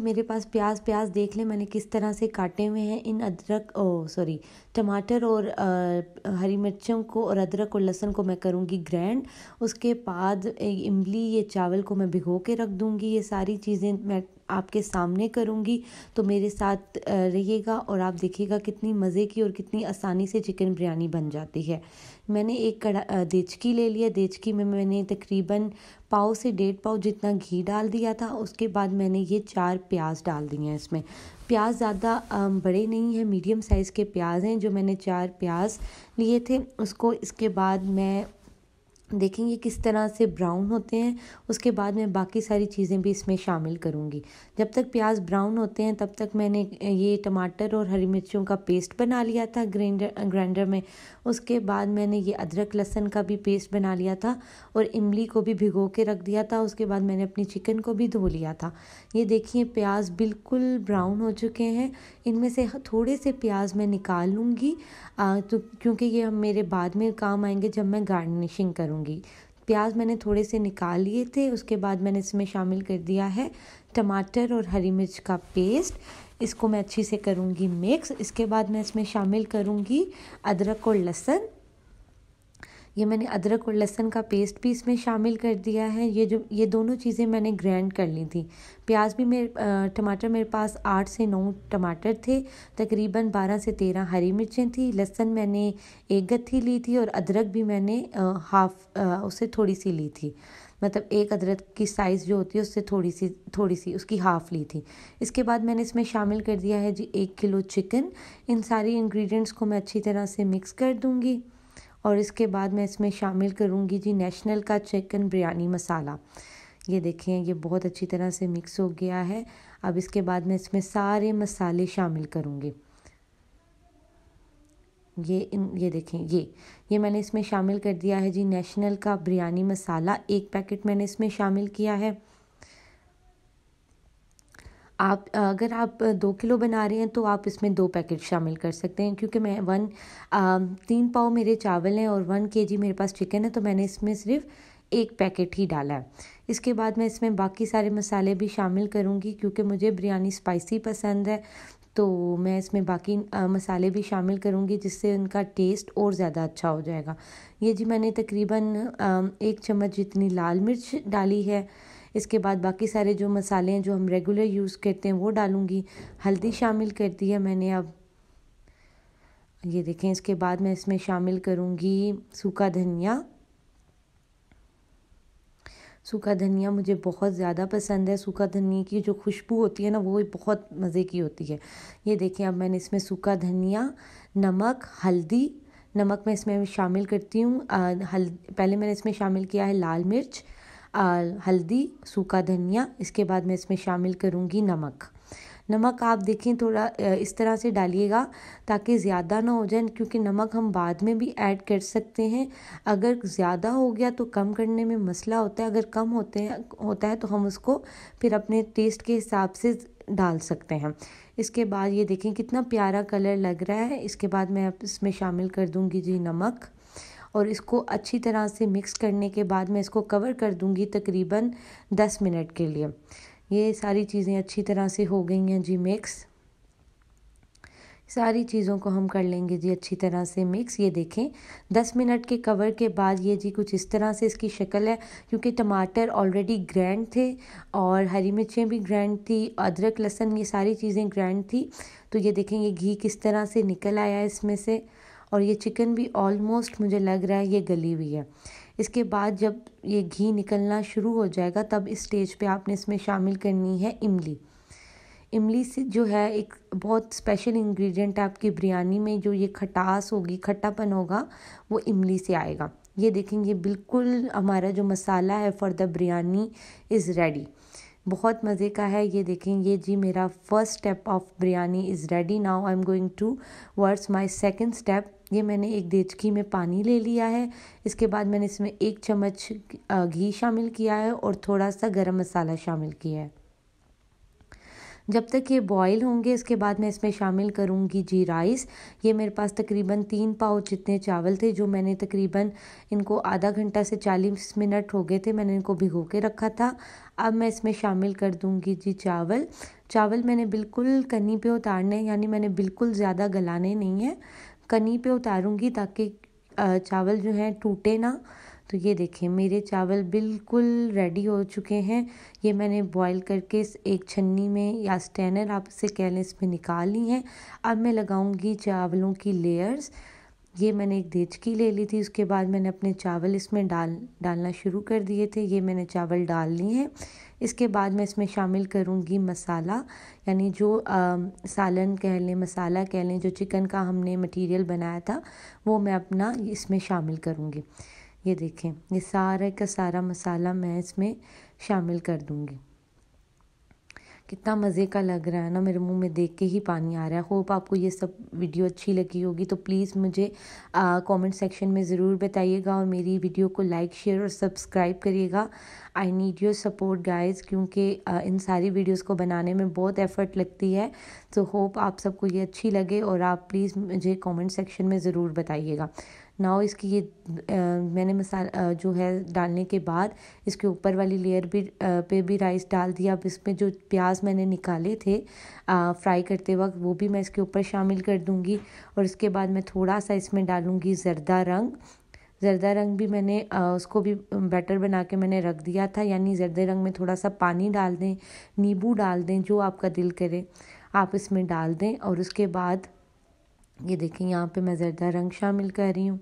मेरे पास प्याज प्याज देख लें मैंने किस तरह से काटे हुए हैं इन अदरक ओ सॉरी टमाटर और आ, हरी मिर्चों को और अदरक और लहसुन को मैं करूँगी ग्रैंड उसके बाद इमली ये चावल को मैं भिगो के रख दूँगी ये सारी चीज़ें मैं आपके सामने करूँगी तो मेरे साथ रहिएगा और आप देखिएगा कितनी मज़े की और कितनी आसानी से चिकन बिरयानी बन जाती है मैंने एक कड़ा देचकी ले लिया देचकी में मैंने तकरीबन पाव से डेढ़ पाव जितना घी डाल दिया था उसके बाद मैंने ये चार प्याज डाल दिए हैं इसमें प्याज ज़्यादा बड़े नहीं हैं मीडियम साइज़ के प्याज हैं जो मैंने चार प्याज लिए थे उसको इसके बाद मैं देखेंगे किस तरह से ब्राउन होते हैं उसके बाद मैं बाकी सारी चीज़ें भी इसमें शामिल करूँगी जब तक प्याज ब्राउन होते हैं तब तक मैंने ये टमाटर और हरी मिर्चों का पेस्ट बना लिया था ग्राइंडर ग्राइंडर में उसके बाद मैंने ये अदरक लहसन का भी पेस्ट बना लिया था और इमली को भी भिगो के रख दिया था उसके बाद मैंने अपनी चिकन को भी धो लिया था ये देखिए प्याज बिल्कुल ब्राउन हो चुके हैं इनमें से थोड़े से प्याज मैं निकाल लूँगी तो क्योंकि ये मेरे बाद में काम आएंगे जब मैं गार्निशिंग करूँगी लूँगी प्याज मैंने थोड़े से निकाल लिए थे उसके बाद मैंने इसमें शामिल कर दिया है टमाटर और हरी मिर्च का पेस्ट इसको मैं अच्छी से करूँगी मिक्स इसके बाद मैं इसमें शामिल करूँगी अदरक और लहसुन ये मैंने अदरक और लहसन का पेस्ट भी इसमें शामिल कर दिया है ये जो ये दोनों चीज़ें मैंने ग्रैंड कर ली थी प्याज भी मेरे टमाटर मेरे पास आठ से नौ टमाटर थे तकरीबन बारह से तेरह हरी मिर्चें थी लहसन मैंने एक गत्थी ली थी और अदरक भी मैंने हाफ उससे थोड़ी सी ली थी मतलब एक अदरक की साइज़ जो होती है उससे थोड़ी सी थोड़ी सी उसकी हाफ़ ली थी इसके बाद मैंने इसमें शामिल कर दिया है जी एक किलो चिकन इन सारी इंग्रेडिएंट्स को मैं अच्छी तरह से मिक्स कर दूँगी और इसके बाद मैं इसमें शामिल करूँगी जी नेशनल का चिकन बिरयानी मसाला ये देखें ये बहुत अच्छी तरह से मिक्स हो गया है अब इसके बाद मैं इसमें सारे मसाले शामिल करूँगी ये इन ये देखें ये ये मैंने इसमें शामिल कर दिया है जी नेशनल का बिरयानी मसाला एक पैकेट मैंने इसमें शामिल किया है आप अगर आप दो किलो बना रहे हैं तो आप इसमें दो पैकेट शामिल कर सकते हैं क्योंकि मैं वन तीन पाव मेरे चावल हैं और वन के जी मेरे पास चिकन है तो मैंने इसमें सिर्फ एक पैकेट ही डाला है इसके बाद मैं इसमें बाकी सारे मसाले भी शामिल करूँगी क्योंकि मुझे बिरयानी स्पाइसी पसंद है तो मैं इसमें बाकी मसाले भी शामिल करूँगी जिससे उनका टेस्ट और ज़्यादा अच्छा हो जाएगा ये जी मैंने तकरीबन एक चम्मच जितनी लाल मिर्च डाली है इसके बाद बाकी सारे जो मसाले हैं जो हम रेगुलर यूज़ करते हैं वो डालूँगी हल्दी शामिल कर दी है मैंने अब ये देखें इसके बाद मैं इसमें शामिल करूँगी सूखा धनिया सूखा धनिया मुझे बहुत ज़्यादा पसंद है सूखा धनिया की जो खुशबू होती है ना वो बहुत मज़े की होती है ये देखें अब मैंने इसमें सूखा धनिया नमक हल्दी नमक मैं इसमें शामिल करती हूँ हल पहले मैंने इसमें शामिल किया है लाल मिर्च हल्दी सूखा धनिया इसके बाद मैं इसमें शामिल करूँगी नमक नमक आप देखें थोड़ा इस तरह से डालिएगा ताकि ज़्यादा ना हो जाए क्योंकि नमक हम बाद में भी ऐड कर सकते हैं अगर ज़्यादा हो गया तो कम करने में मसला होता है अगर कम होते हैं होता है तो हम उसको फिर अपने टेस्ट के हिसाब से डाल सकते हैं इसके बाद ये देखें कितना प्यारा कलर लग रहा है इसके बाद मैं इसमें शामिल कर दूँगी जी नमक और इसको अच्छी तरह से मिक्स करने के बाद मैं इसको कवर कर दूँगी तकरीबन दस मिनट के लिए ये सारी चीज़ें अच्छी तरह से हो गई हैं जी मिक्स सारी चीज़ों को हम कर लेंगे जी अच्छी तरह से मिक्स ये देखें दस मिनट के कवर के बाद ये जी कुछ इस तरह से इसकी शक्ल है क्योंकि टमाटर ऑलरेडी ग्रैंड थे और हरी मिर्चें भी ग्रैंड थी अदरक लहसन ये सारी चीज़ें ग्रैंड थी तो ये देखें ये घी किस तरह से निकल आया इसमें से और ये चिकन भी ऑलमोस्ट मुझे लग रहा है ये गली हुई है इसके बाद जब ये घी निकलना शुरू हो जाएगा तब इस स्टेज पे आपने इसमें शामिल करनी है इमली इमली से जो है एक बहुत स्पेशल इंग्रेडिएंट आपकी बिरयानी में जो ये खटास होगी खट्टापन होगा वो इमली से आएगा ये देखेंगे बिल्कुल हमारा जो मसाला है for the biryani is ready बहुत मज़े का है ये देखेंगे जी मेरा first step of biryani is ready now I am going towards my second step ये मैंने एक देचकी में पानी ले लिया है इसके बाद मैंने इसमें एक चम्मच घी शामिल किया है और थोड़ा सा गरम मसाला शामिल किया है जब तक ये बॉईल होंगे इसके बाद मैं इसमें शामिल करूँगी जी राइस ये मेरे पास तकरीबन तीन पाव जितने चावल थे जो मैंने तकरीबन इनको आधा घंटा से चालीस मिनट हो गए थे मैंने इनको भिगो के रखा था अब मैं इसमें शामिल कर दूँगी जी चावल चावल मैंने बिल्कुल कन्नी पे उतारने यानी मैंने बिल्कुल ज़्यादा गलाने नहीं हैं कनी पे उतारूँगी ताकि चावल जो है टूटे ना तो ये देखें मेरे चावल बिल्कुल रेडी हो चुके हैं ये मैंने बॉईल करके इस एक छन्नी में या स्टैनर आप इसे कह लें इसमें निकाल ली हैं अब मैं लगाऊंगी चावलों की लेयर्स ये मैंने एक देचकी ले ली थी उसके बाद मैंने अपने चावल इसमें डाल डालना शुरू कर दिए थे ये मैंने चावल डाल लिए हैं इसके बाद मैं इसमें शामिल करूँगी मसाला यानी जो आ, सालन कह लें मसाला कह लें जो चिकन का हमने मटेरियल बनाया था वो मैं अपना इसमें शामिल करूँगी ये देखें ये सारे का सारा मसाला मैं इसमें शामिल कर दूँगी कितना मज़े का लग रहा है ना मेरे मुंह में देख के ही पानी आ रहा है होप आपको ये सब वीडियो अच्छी लगी होगी तो प्लीज़ मुझे कमेंट सेक्शन में ज़रूर बताइएगा और मेरी वीडियो को लाइक शेयर और सब्सक्राइब करिएगा I need your support guys क्योंकि इन सारी वीडियोस को बनाने में बहुत एफ़र्ट लगती है तो होप आप सबको ये अच्छी लगे और आप प्लीज़ मुझे कॉमेंट सेक्शन में ज़रूर बताइएगा नाव इसकी ये मैंने मसाला जो है डालने के बाद इसके ऊपर वाली लेयर भी पे भी राइस डाल दिया अब इसमें जो प्याज मैंने निकाले थे फ्राई करते वक्त वो भी मैं इसके ऊपर शामिल कर दूँगी और इसके बाद मैं थोड़ा सा इसमें डालूँगी जरदा रंग जरदा रंग भी मैंने उसको भी बैटर बना के मैंने रख दिया था यानी जरदे रंग में थोड़ा सा पानी डाल दें नींबू डाल दें जो आपका दिल करे आप इसमें डाल दें और उसके बाद ये देखें यहाँ पे मैं ज़रदा रंग शामिल कर रही हूँ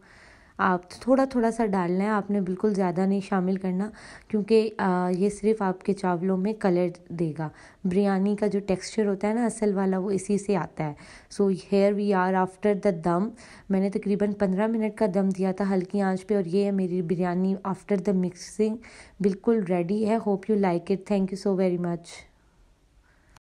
आप तो थोड़ा थोड़ा सा डालना है आपने बिल्कुल ज़्यादा नहीं शामिल करना क्योंकि ये सिर्फ आपके चावलों में कलर देगा बिरयानी का जो टेक्सचर होता है ना असल वाला वो इसी से आता है so here we are after the dum मैंने तकरीबन पंद्रह मिनट का दम दिया था हल्की आंच पे और ये है मेरी बिरयानी आफ्टर द मिक्सिंग बिल्कुल रेडी है hope you like it thank you so very much